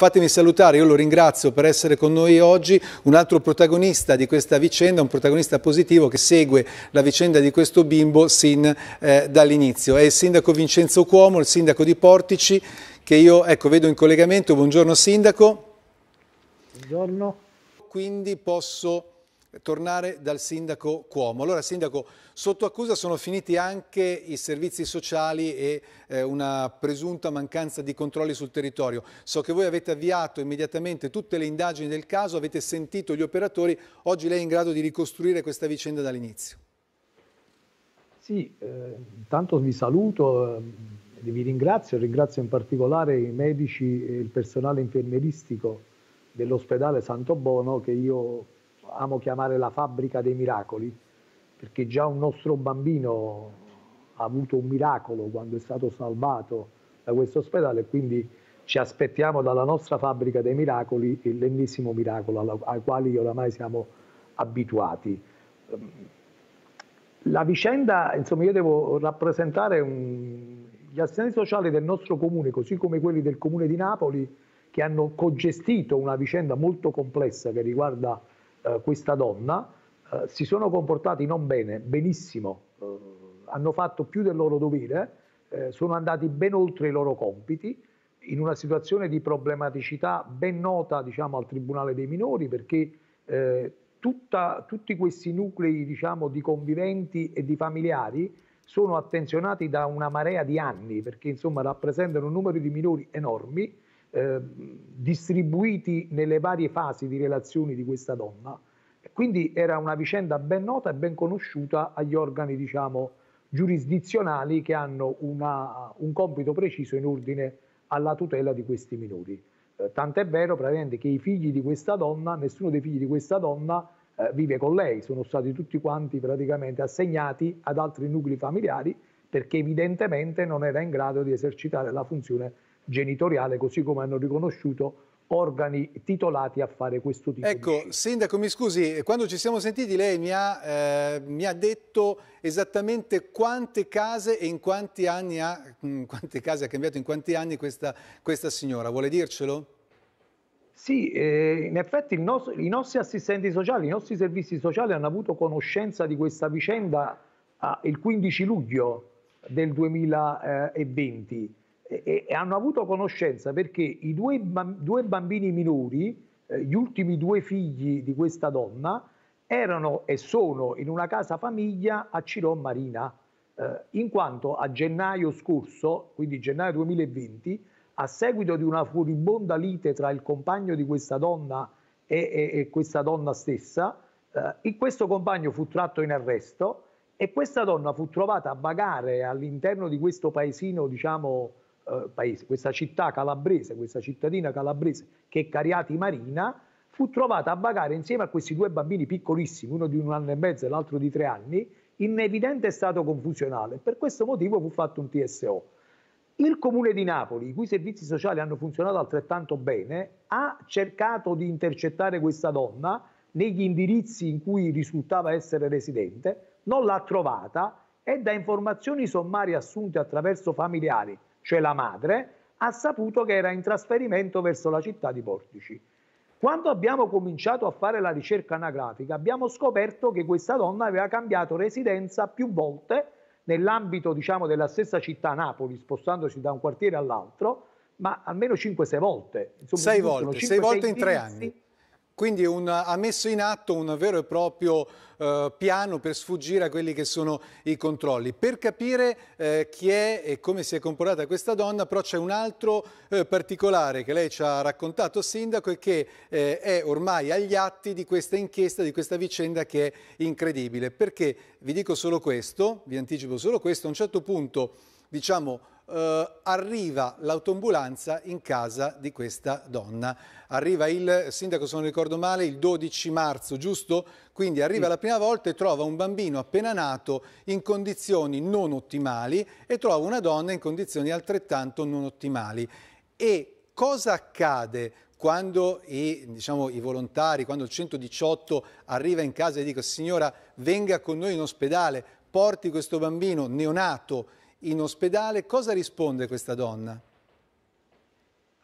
Fatemi salutare, io lo ringrazio per essere con noi oggi, un altro protagonista di questa vicenda, un protagonista positivo che segue la vicenda di questo bimbo sin eh, dall'inizio. È il sindaco Vincenzo Cuomo, il sindaco di Portici, che io ecco, vedo in collegamento. Buongiorno sindaco. Buongiorno. Quindi posso tornare dal sindaco Cuomo. Allora sindaco, sotto accusa sono finiti anche i servizi sociali e eh, una presunta mancanza di controlli sul territorio. So che voi avete avviato immediatamente tutte le indagini del caso, avete sentito gli operatori, oggi lei è in grado di ricostruire questa vicenda dall'inizio. Sì, eh, intanto vi saluto, eh, vi ringrazio, ringrazio in particolare i medici e il personale infermieristico dell'ospedale Santo Bono che io amo chiamare la fabbrica dei miracoli, perché già un nostro bambino ha avuto un miracolo quando è stato salvato da questo ospedale e quindi ci aspettiamo dalla nostra fabbrica dei miracoli l'ennesimo miracolo ai quali oramai siamo abituati. La vicenda, insomma, io devo rappresentare un... gli assistenti sociali del nostro comune, così come quelli del comune di Napoli, che hanno cogestito una vicenda molto complessa che riguarda eh, questa donna, eh, si sono comportati non bene, benissimo, eh, hanno fatto più del loro dovere, eh, sono andati ben oltre i loro compiti, in una situazione di problematicità ben nota diciamo, al Tribunale dei minori perché tutta, tutti questi nuclei diciamo, di conviventi e di familiari sono attenzionati da una marea di anni perché insomma rappresentano un numero di minori enormi Ehm, distribuiti nelle varie fasi di relazioni di questa donna. Quindi era una vicenda ben nota e ben conosciuta agli organi, diciamo, giurisdizionali che hanno una, un compito preciso in ordine alla tutela di questi minori. Eh, tant'è vero praticamente che i figli di questa donna, nessuno dei figli di questa donna eh, vive con lei, sono stati tutti quanti praticamente assegnati ad altri nuclei familiari perché evidentemente non era in grado di esercitare la funzione genitoriale, così come hanno riconosciuto organi titolati a fare questo tipo ecco, di Ecco, Sindaco, mi scusi, quando ci siamo sentiti lei mi ha, eh, mi ha, detto esattamente quante case e in quanti anni ha, quante case ha cambiato in quanti anni questa, questa signora, vuole dircelo? Sì, eh, in effetti nostro, i nostri assistenti sociali, i nostri servizi sociali hanno avuto conoscenza di questa vicenda ah, il 15 luglio del 2020 e, e hanno avuto conoscenza perché i due, due bambini minori, eh, gli ultimi due figli di questa donna, erano e sono in una casa famiglia a Ciron Marina, eh, in quanto a gennaio scorso, quindi gennaio 2020, a seguito di una furibonda lite tra il compagno di questa donna e, e, e questa donna stessa, eh, questo compagno fu tratto in arresto e questa donna fu trovata a vagare all'interno di questo paesino, diciamo, eh, paese. Questa città calabrese, questa cittadina calabrese che è Cariati Marina, fu trovata a vagare insieme a questi due bambini piccolissimi, uno di un anno e mezzo e l'altro di tre anni, in evidente stato confusionale. Per questo motivo fu fatto un TSO. Il comune di Napoli, i cui servizi sociali hanno funzionato altrettanto bene, ha cercato di intercettare questa donna negli indirizzi in cui risultava essere residente, non l'ha trovata e da informazioni sommarie assunte attraverso familiari cioè la madre, ha saputo che era in trasferimento verso la città di Portici. Quando abbiamo cominciato a fare la ricerca anagrafica abbiamo scoperto che questa donna aveva cambiato residenza più volte nell'ambito diciamo, della stessa città Napoli, spostandosi da un quartiere all'altro, ma almeno 5-6 volte. Insomma, sei volte, 5, sei volte in tre anni. Quindi un, ha messo in atto un vero e proprio eh, piano per sfuggire a quelli che sono i controlli. Per capire eh, chi è e come si è comportata questa donna, però c'è un altro eh, particolare che lei ci ha raccontato, Sindaco, e che eh, è ormai agli atti di questa inchiesta, di questa vicenda che è incredibile. Perché vi dico solo questo, vi anticipo solo questo, a un certo punto, diciamo, eh, arriva l'autoambulanza in casa di questa donna. Arriva il sindaco, se non ricordo male, il 12 marzo, giusto? Quindi arriva mm. la prima volta e trova un bambino appena nato in condizioni non ottimali e trova una donna in condizioni altrettanto non ottimali. E cosa accade quando i, diciamo, i, volontari, quando il 118 arriva in casa e dico signora venga con noi in ospedale, porti questo bambino neonato in ospedale. Cosa risponde questa donna?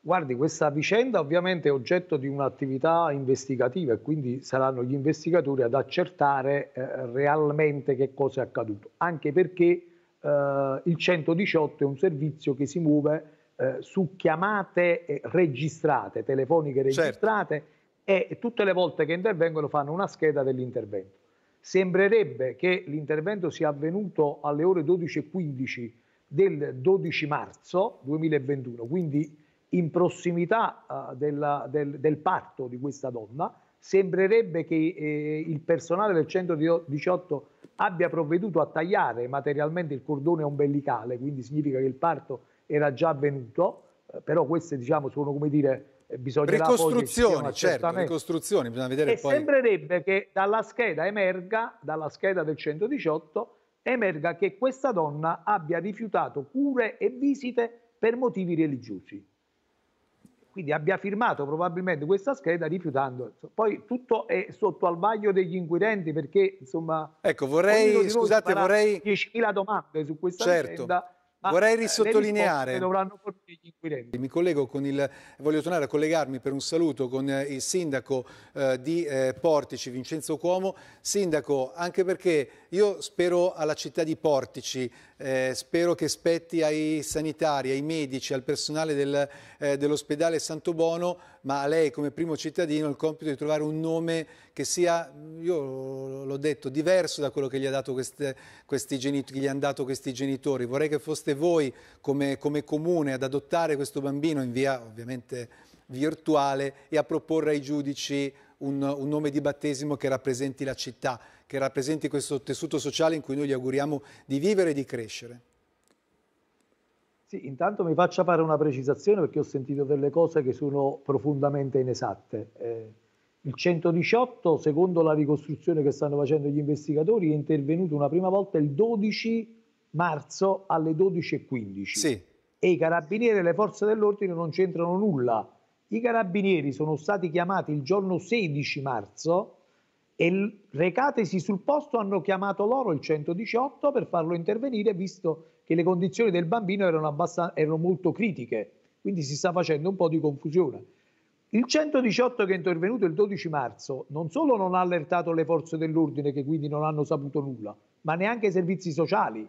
Guardi, questa vicenda ovviamente è oggetto di un'attività investigativa e quindi saranno gli investigatori ad accertare eh, realmente che cosa è accaduto, anche perché eh, il 118 è un servizio che si muove eh, su chiamate registrate, telefoniche certo. registrate certo. e tutte le volte che intervengono fanno una scheda dell'intervento. Sembrerebbe che l'intervento sia avvenuto alle ore 12.15 del 12 marzo 2021, quindi in prossimità uh, della, del, del, parto di questa donna. Sembrerebbe che eh, il personale del 118 abbia provveduto a tagliare materialmente il cordone ombelicale, quindi significa che il parto era già avvenuto, eh, però queste diciamo, sono come dire, bisogna ricostruzioni, certo, ricostruzioni, bisogna vedere e poi... sembrerebbe che dalla scheda emerga, dalla scheda del 118, emerga che questa donna abbia rifiutato cure e visite per motivi religiosi. Quindi abbia firmato probabilmente questa scheda rifiutando. Poi tutto è sotto al vaglio degli inquirenti perché insomma... Ecco, vorrei, scusate, vorrei... 10.000 domande su questa certo. Agenda ma Vorrei eh, risottolineare. Dovranno gli inquirenti. Mi collego con il. Voglio tornare a collegarmi per un saluto con eh, il sindaco eh, di eh, Portici, Vincenzo Cuomo. Sindaco, anche perché io spero alla città di Portici, eh, spero che spetti ai sanitari, ai medici, al personale del, eh, dell'ospedale Santo Bono, ma a lei come primo cittadino il compito di trovare un nome che sia, io l'ho detto, diverso da quello che gli, ha dato queste, questi genitori, gli hanno dato questi genitori. Vorrei che foste voi come, come comune ad adottare questo bambino in via ovviamente virtuale e a proporre ai giudici un, un, nome di battesimo che rappresenti la città, che rappresenti questo tessuto sociale in cui noi gli auguriamo di vivere e di crescere. Sì, intanto mi faccia fare una precisazione perché ho sentito delle cose che sono profondamente inesatte. Eh il 118, secondo la ricostruzione che stanno facendo gli investigatori, è intervenuto una prima volta il 12 marzo alle 12.15. Sì. E i carabinieri e le forze dell'ordine non c'entrano nulla. I carabinieri sono stati chiamati il giorno 16 marzo e recatesi sul posto hanno chiamato loro il 118 per farlo intervenire visto che le condizioni del bambino erano, erano molto critiche. Quindi si sta facendo un po' di confusione il 118 che è intervenuto il 12 marzo non solo non ha allertato le forze dell'ordine che quindi non hanno saputo nulla, ma neanche i servizi sociali,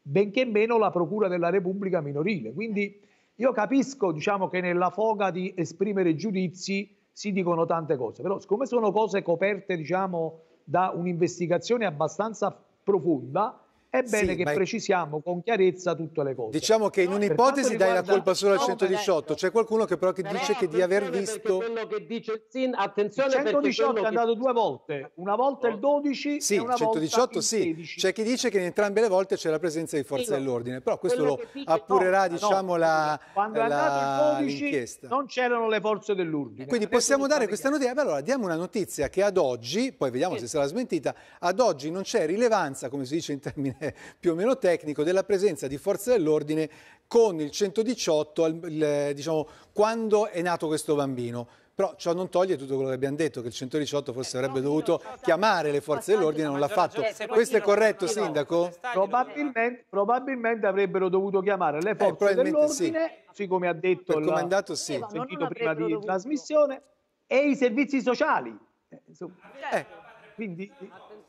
benché meno la Procura della Repubblica minorile. Quindi io capisco diciamo, che nella foga di esprimere giudizi si dicono tante cose, però siccome sono cose coperte diciamo, da un'investigazione abbastanza profonda, è bene sì, che precisiamo con chiarezza tutte le cose. Diciamo che in un'ipotesi dai la colpa solo al 118, c'è qualcuno che però che dice che di aver visto... quello che dice il SIN, attenzione il 118 è andato che... due volte, una volta il 12 sì, e una 118, sì. C'è chi dice che in entrambe le volte c'è la presenza di forze sì, dell'ordine, però questo lo appurerà no, diciamo no, la Quando è andato il 12 non c'erano le forze dell'ordine. Quindi Adesso possiamo dare questa notizia, beh allora diamo una notizia che ad oggi, poi vediamo se sarà smentita, ad oggi non c'è rilevanza, come si dice in termini più o meno tecnico della presenza di forze dell'ordine con il 118 il, diciamo, quando è nato questo bambino. Però ciò non toglie tutto quello che abbiamo detto, che il 118 forse eh, avrebbe dovuto chiamare le forze dell'ordine, non l'ha fatto. Cioè, questo è corretto, Sindaco? Probabilmente, probabilmente avrebbero dovuto chiamare le eh, forze eh, dell'ordine, sì. così come ha detto il comandato, sì. sentito prima di dovuto. trasmissione, e i servizi sociali. Eh, quindi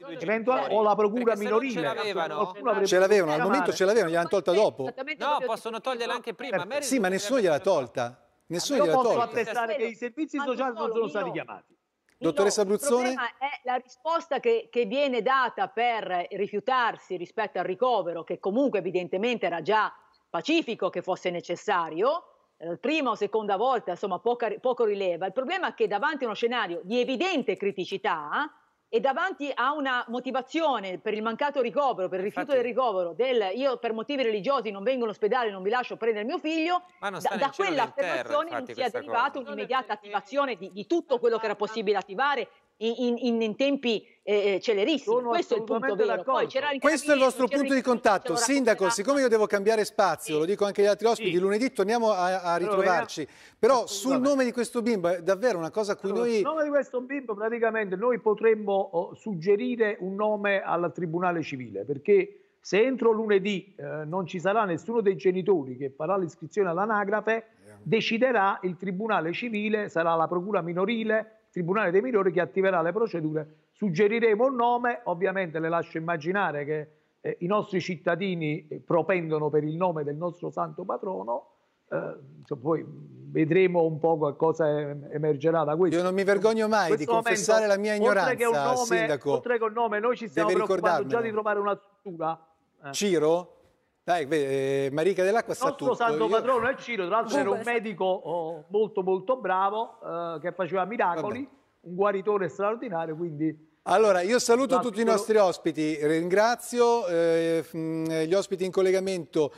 eventual, o la procura minorile. Eh. Ce l'avevano, al momento ce l'avevano, gliel'hanno tolta dopo. No, possono toglierla anche prima. Certo. sì, ma nessuno gliel'ha tolta. Nessuno gliel'ha tolta. attestare che i servizi sociali non sono stati chiamati. Dottoressa Abruzzone? Il problema è la risposta che, che, viene data per rifiutarsi rispetto al ricovero, che comunque evidentemente era già pacifico che fosse necessario, eh, prima o seconda volta, insomma, poca, poco rileva. Il problema è che davanti a uno scenario di evidente criticità, e davanti a una motivazione per il mancato ricovero, per il rifiuto Infatti. del ricovero, del io per motivi religiosi non vengo all'ospedale, non vi lascio prendere mio figlio, da, da quell'affermazione non si è derivata un'immediata attivazione di, di tutto quello che era possibile attivare in, in, in tempi eh, eh celerissimi. Sono Questo è il punto vero. Poi, Questo è il vostro punto di contatto. Sindaco, siccome io devo cambiare spazio, sì. lo dico anche agli altri ospiti, sì. lunedì torniamo a, a ritrovarci. Però sul nome di questo bimbo è davvero una cosa a cui allora, noi... Sul nome di questo bimbo praticamente noi potremmo oh, suggerire un nome al Tribunale Civile perché se entro lunedì eh, non ci sarà nessuno dei genitori che farà l'iscrizione all'anagrafe, deciderà il Tribunale Civile, sarà la Procura Minorile, Tribunale dei Minori che attiverà le procedure. Suggeriremo un nome, ovviamente le lascio immaginare che eh, i nostri cittadini eh, propendono per il nome del nostro santo patrono, eh, poi vedremo un po' cosa emergerà da questo. Io non mi vergogno mai di confessare momento, la mia ignoranza, oltre che un nome, Sindaco. Oltre che un nome, noi ci stiamo preoccupando già di trovare una struttura. Eh. Ciro? Dai, eh, Marica dell'Acqua sta tutto. Il nostro santo Io... patrono è Ciro, tra l'altro era un medico oh, molto molto bravo eh, che faceva miracoli, Vabbè. un guaritore straordinario, quindi... Allora, io saluto tutti i nostri ospiti, ringrazio eh, mm, gli ospiti in collegamento